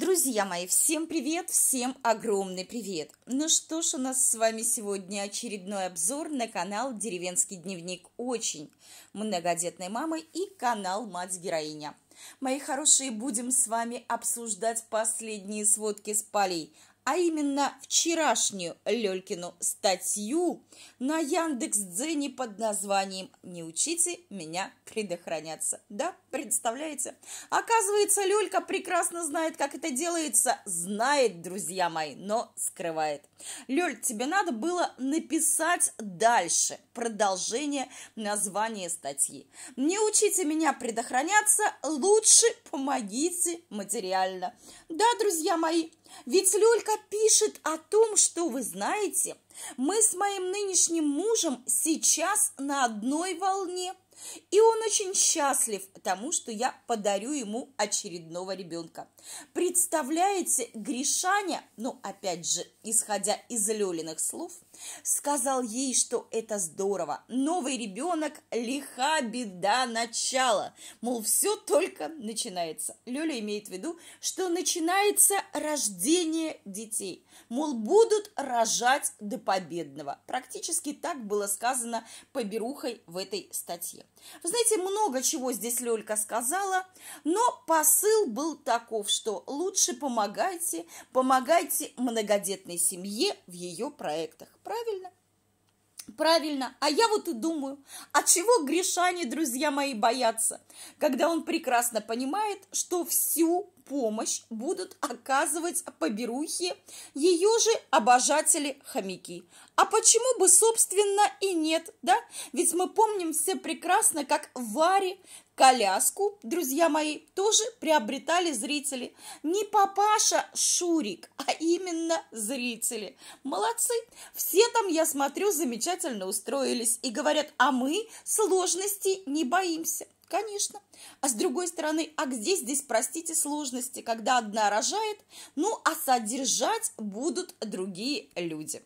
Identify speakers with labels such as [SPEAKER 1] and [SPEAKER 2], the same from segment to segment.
[SPEAKER 1] Друзья мои, всем привет, всем огромный привет! Ну что ж, у нас с вами сегодня очередной обзор на канал «Деревенский дневник очень» многодетной мамы и канал «Мать-героиня». Мои хорошие, будем с вами обсуждать последние сводки с полей, а именно вчерашнюю Лёлькину статью на Яндекс Яндекс.Дзене под названием «Не учите меня предохраняться». Да, представляете? Оказывается, Лёлька прекрасно знает, как это делается. Знает, друзья мои, но скрывает. Лёль, тебе надо было написать дальше продолжение названия статьи. «Не учите меня предохраняться, лучше помогите материально». Да, друзья мои, ведь Лёлька пишет о том, что вы знаете. Мы с моим нынешним мужем сейчас на одной волне. И он очень счастлив тому, что я подарю ему очередного ребенка. Представляете, Гришаня, ну опять же, исходя из Лёлиных слов, сказал ей, что это здорово. Новый ребенок – лиха беда начала. Мол, все только начинается. Лёля имеет в виду, что начинается рождение детей. Мол, будут рожать до победного. Практически так было сказано поберухой в этой статье. Вы знаете, много чего здесь Лёлька сказала, но посыл был таков, что лучше помогайте, помогайте многодетной семье в ее проектах. Правильно? Правильно. А я вот и думаю, от а чего грешане, друзья мои, боятся, когда он прекрасно понимает, что всю помощь будут оказывать поберухи, ее же обожатели-хомяки. А почему бы, собственно, и нет, да? Ведь мы помним все прекрасно, как Варе коляску, друзья мои, тоже приобретали зрители. Не папаша Шурик, а именно зрители. Молодцы. Все там, я смотрю, замечательно устроились и говорят, а мы сложностей не боимся. Конечно. А с другой стороны, а где здесь, простите, сложности, когда одна рожает, ну а содержать будут другие люди.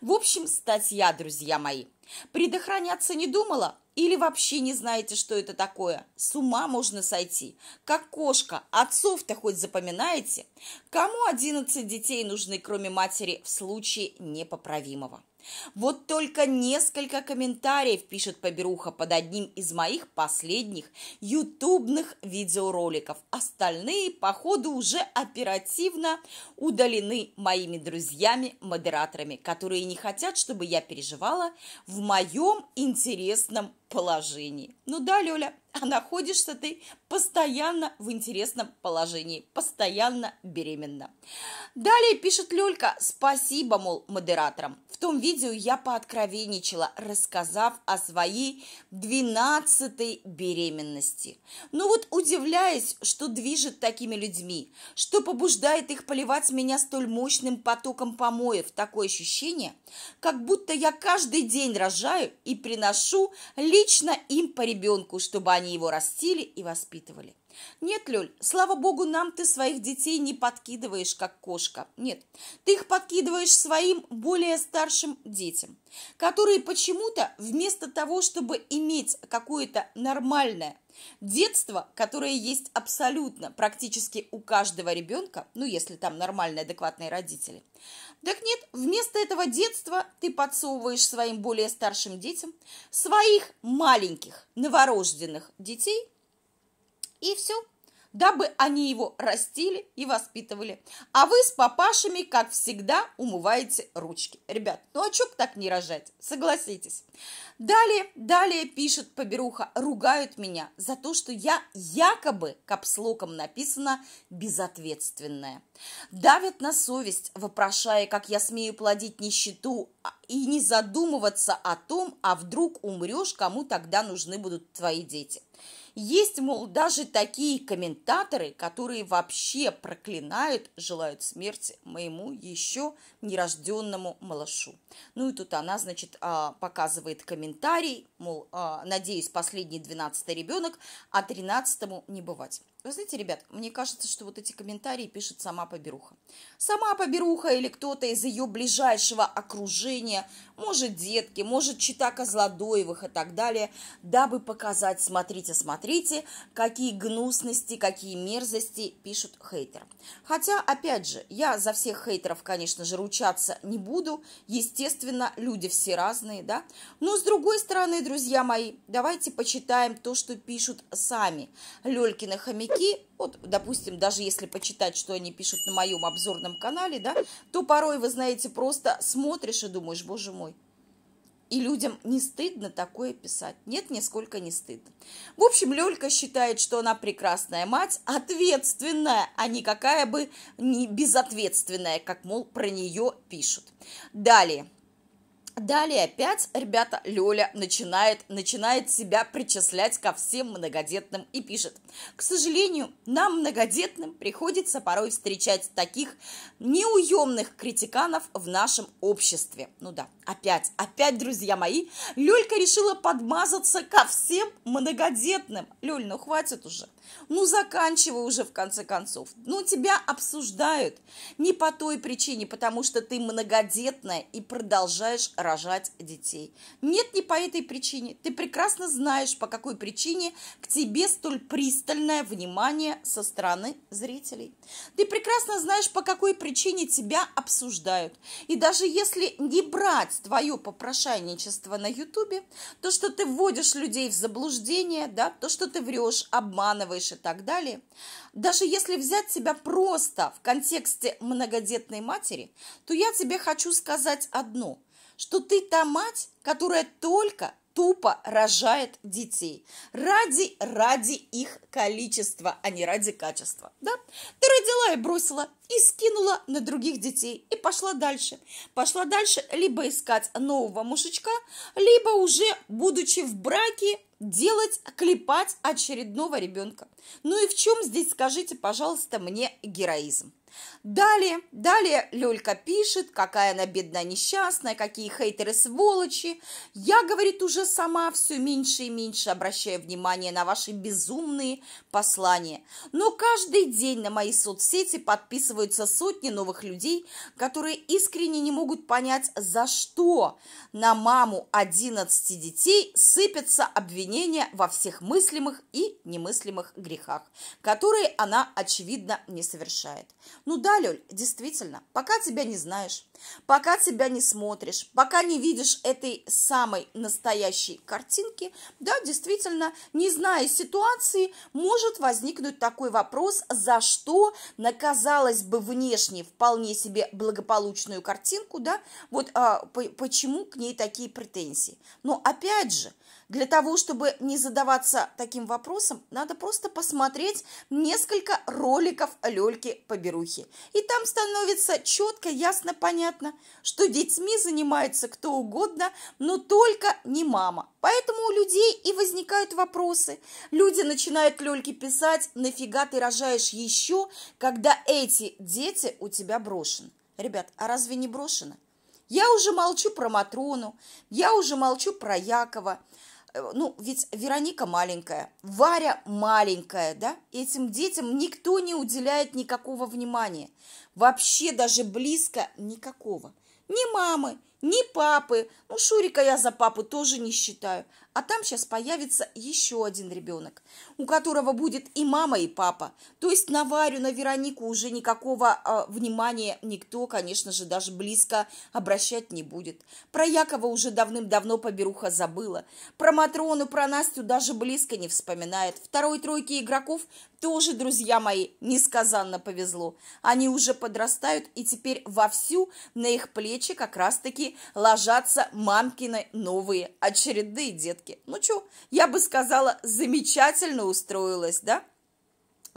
[SPEAKER 1] В общем, статья, друзья мои. Предохраняться не думала? Или вообще не знаете, что это такое? С ума можно сойти. Как кошка, отцов-то хоть запоминаете? Кому 11 детей нужны, кроме матери, в случае непоправимого? Вот только несколько комментариев пишет Поберуха под одним из моих последних ютубных видеороликов. Остальные, походу, уже оперативно удалены моими друзьями-модераторами, которые не хотят, чтобы я переживала в моем интересном положении. Ну да, Лёля, а находишься ты постоянно в интересном положении, постоянно беременна. Далее пишет Лёлька, спасибо, мол, модераторам. В том видео я пооткровенничала, рассказав о своей двенадцатой беременности. Ну вот удивляясь, что движет такими людьми, что побуждает их поливать меня столь мощным потоком помоев, такое ощущение, как будто я каждый день рожаю и приношу лишь лично им по ребенку, чтобы они его растили и воспитывали. Нет, Лёль, слава богу, нам ты своих детей не подкидываешь, как кошка. Нет, ты их подкидываешь своим более старшим детям, которые почему-то вместо того, чтобы иметь какое-то нормальное детство, которое есть абсолютно практически у каждого ребенка, ну, если там нормальные, адекватные родители. Так нет, вместо этого детства ты подсовываешь своим более старшим детям своих маленьких новорожденных детей – и все, дабы они его растили и воспитывали. А вы с папашами, как всегда, умываете ручки. Ребят, ну а чё так не рожать? Согласитесь. Далее, далее пишет Поберуха, ругают меня за то, что я якобы, капслоком написано, безответственная. Давят на совесть, вопрошая, как я смею плодить нищету а, и не задумываться о том, а вдруг умрешь, кому тогда нужны будут твои дети. Есть, мол, даже такие комментаторы, которые вообще проклинают, желают смерти моему еще нерожденному малышу. Ну и тут она, значит, а, показывает комментарий, мол, а, надеюсь, последний 12 ребенок, а 13 не бывать. Вы знаете, ребят, мне кажется, что вот эти комментарии пишет сама Поберуха. Сама Поберуха или кто-то из ее ближайшего окружения, может, детки, может, чита Козлодоевых и так далее, дабы показать, смотрите, смотрите, какие гнусности, какие мерзости пишут хейтеры. Хотя, опять же, я за всех хейтеров, конечно же, ручаться не буду. Естественно, люди все разные, да? Но, с другой стороны, друзья мои, давайте почитаем то, что пишут сами Лёлькины хомяки Старики, вот, допустим, даже если почитать, что они пишут на моем обзорном канале, да, то порой, вы знаете, просто смотришь и думаешь, боже мой, и людям не стыдно такое писать. Нет, нисколько не стыдно. В общем, Лёлька считает, что она прекрасная мать, ответственная, а не какая бы не безответственная, как, мол, про нее пишут. Далее. Далее опять, ребята, Лёля начинает, начинает себя причислять ко всем многодетным и пишет. К сожалению, нам, многодетным, приходится порой встречать таких неуемных критиканов в нашем обществе. Ну да, опять, опять, друзья мои, Лёлька решила подмазаться ко всем многодетным. Лёль, ну хватит уже. Ну, заканчивай уже, в конце концов. Ну, тебя обсуждают не по той причине, потому что ты многодетная и продолжаешь рожать детей. Нет, не по этой причине. Ты прекрасно знаешь, по какой причине к тебе столь пристальное внимание со стороны зрителей. Ты прекрасно знаешь, по какой причине тебя обсуждают. И даже если не брать твое попрошайничество на Ютубе, то, что ты вводишь людей в заблуждение, да, то, что ты врешь, обманываешь, делаешь и так далее. Даже если взять тебя просто в контексте многодетной матери, то я тебе хочу сказать одно, что ты та мать, которая только тупо рожает детей. Ради, ради их количества, а не ради качества. Да? Ты родила и бросила, и скинула на других детей, и пошла дальше. Пошла дальше либо искать нового мужичка, либо уже, будучи в браке, делать, клепать очередного ребенка. Ну и в чем здесь, скажите, пожалуйста, мне героизм? Далее, далее Лёлька пишет, какая она бедная несчастная, какие хейтеры сволочи. Я, говорит, уже сама все меньше и меньше обращаю внимание на ваши безумные послания. Но каждый день на мои соцсети подписываются сотни новых людей, которые искренне не могут понять, за что на маму 11 детей сыпятся обвинения во всех мыслимых и немыслимых грехах, которые она, очевидно, не совершает. Ну да, Лёль, действительно, пока тебя не знаешь, пока тебя не смотришь, пока не видишь этой самой настоящей картинки, да, действительно, не зная ситуации, может возникнуть такой вопрос, за что наказалась бы внешне вполне себе благополучную картинку, да, вот а, по почему к ней такие претензии. Но опять же, для того, чтобы не задаваться таким вопросом, надо просто посмотреть несколько роликов Лёльки Поберухи науки. И там становится четко, ясно, понятно, что детьми занимается кто угодно, но только не мама. Поэтому у людей и возникают вопросы. Люди начинают люльки писать, нафига ты рожаешь еще, когда эти дети у тебя брошены. Ребят, а разве не брошены? Я уже молчу про Матрону, я уже молчу про Якова. Э, ну, ведь Вероника маленькая, Варя маленькая, да, этим детям никто не уделяет никакого внимания, вообще даже близко никакого. Ни мамы, ни папы. Ну, Шурика я за папу тоже не считаю. А там сейчас появится еще один ребенок, у которого будет и мама, и папа. То есть на Варю, на Веронику уже никакого э, внимания никто, конечно же, даже близко обращать не будет. Про Якова уже давным-давно поберуха забыла. Про Матрону, про Настю даже близко не вспоминает. Второй тройки игроков тоже, друзья мои, несказанно повезло. Они уже подрастают, и теперь вовсю на их плечи как раз-таки ложатся мамкины новые очередные детки. Ну чё, я бы сказала, замечательно устроилась, да?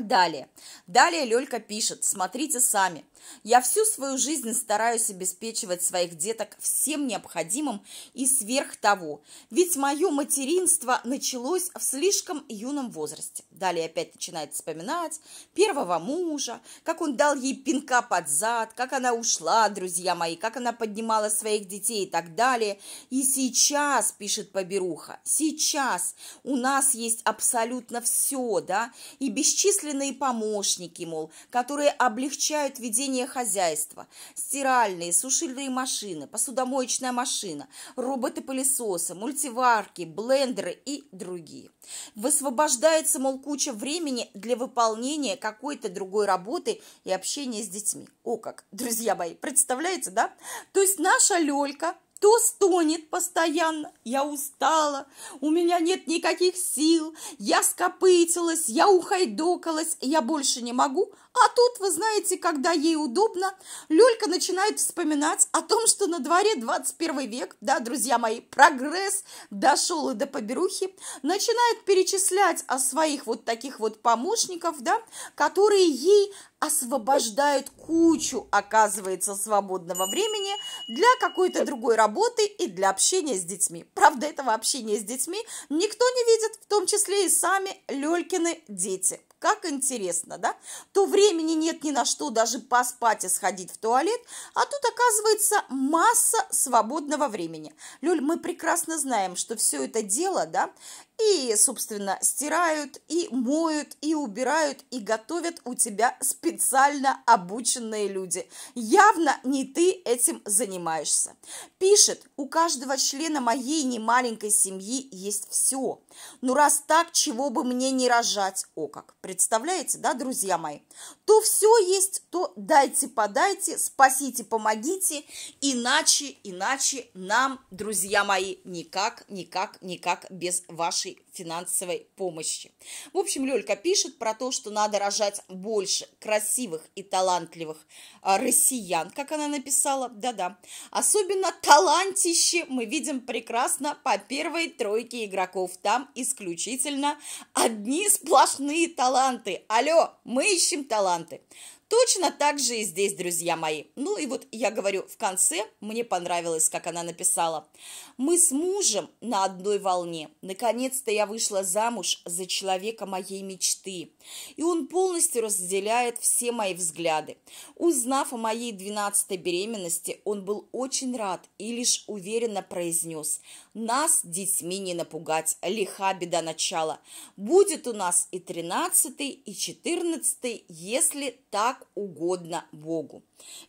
[SPEAKER 1] Далее. Далее Лёлька пишет, смотрите сами. Я всю свою жизнь стараюсь обеспечивать своих деток всем необходимым и сверх того, ведь мое материнство началось в слишком юном возрасте. Далее опять начинает вспоминать первого мужа, как он дал ей пинка под зад, как она ушла, друзья мои, как она поднимала своих детей и так далее. И сейчас, пишет Поберуха, сейчас у нас есть абсолютно все, да, и бесчисленные экстренные помощники, мол, которые облегчают ведение хозяйства, стиральные, сушильные машины, посудомоечная машина, роботы-пылесосы, мультиварки, блендеры и другие. Высвобождается, мол, куча времени для выполнения какой-то другой работы и общения с детьми. О как, друзья мои, представляете, да? То есть наша Лёлька то стонет постоянно? Я устала, у меня нет никаких сил, я скопытилась, я ухайдокалась, я больше не могу, а тут, вы знаете, когда ей удобно, Люлька начинает вспоминать о том, что на дворе 21 век, да, друзья мои, прогресс дошел и до поберухи, начинает перечислять о своих вот таких вот помощников, да, которые ей освобождают кучу, оказывается, свободного времени для какой-то другой работы и для общения с детьми. Правда, этого общения с детьми никто не видит, в том числе и сами Лёлькины дети – как интересно, да? То времени нет ни на что даже поспать и сходить в туалет, а тут, оказывается, масса свободного времени. Люль, мы прекрасно знаем, что все это дело, да, и, собственно, стирают, и моют, и убирают, и готовят у тебя специально обученные люди. Явно не ты этим занимаешься. Пишет, у каждого члена моей немаленькой семьи есть все. Ну раз так, чего бы мне не рожать, о как. Представляете, да, друзья мои? То все есть, то дайте, подайте, спасите, помогите, иначе, иначе нам, друзья мои, никак, никак, никак без вашей нашей финансовой помощи. В общем, Лёлька пишет про то, что надо рожать больше красивых и талантливых а, россиян, как она написала, да-да. Особенно талантище мы видим прекрасно по первой тройке игроков. Там исключительно одни сплошные таланты. Алло, мы ищем таланты. Точно так же и здесь, друзья мои. Ну и вот я говорю, в конце мне понравилось, как она написала. Мы с мужем на одной волне. Наконец-то я вышла замуж за человека моей мечты. И он полностью разделяет все мои взгляды. Узнав о моей 12-й беременности, он был очень рад и лишь уверенно произнес. Нас детьми не напугать, лиха беда начала. Будет у нас и 13-й, и 14-й, если так как угодно Богу.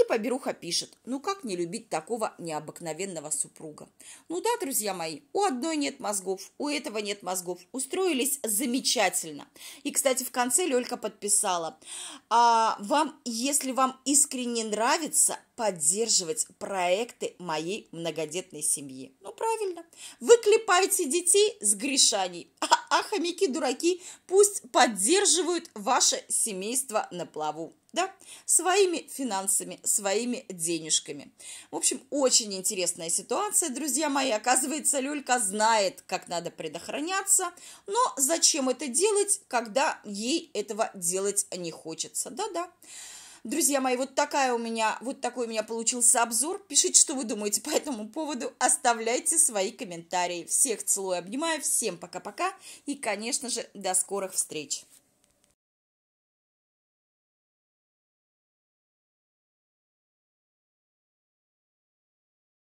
[SPEAKER 1] И Поберуха пишет, ну как не любить такого необыкновенного супруга? Ну да, друзья мои, у одной нет мозгов, у этого нет мозгов. Устроились замечательно. И, кстати, в конце Лёлька подписала, а, вам, если вам искренне нравится, поддерживать проекты моей многодетной семьи. Ну, правильно. Вы клепаете детей с грешаний, а, а хомяки-дураки пусть поддерживают ваше семейство на плаву да, своими финансами, своими денежками. В общем, очень интересная ситуация, друзья мои. Оказывается, Люлька знает, как надо предохраняться, но зачем это делать, когда ей этого делать не хочется. Да-да. Друзья мои, вот такая у меня, вот такой у меня получился обзор. Пишите, что вы думаете по этому поводу, оставляйте свои комментарии. Всех целую, обнимаю, всем пока-пока и, конечно же, до скорых встреч.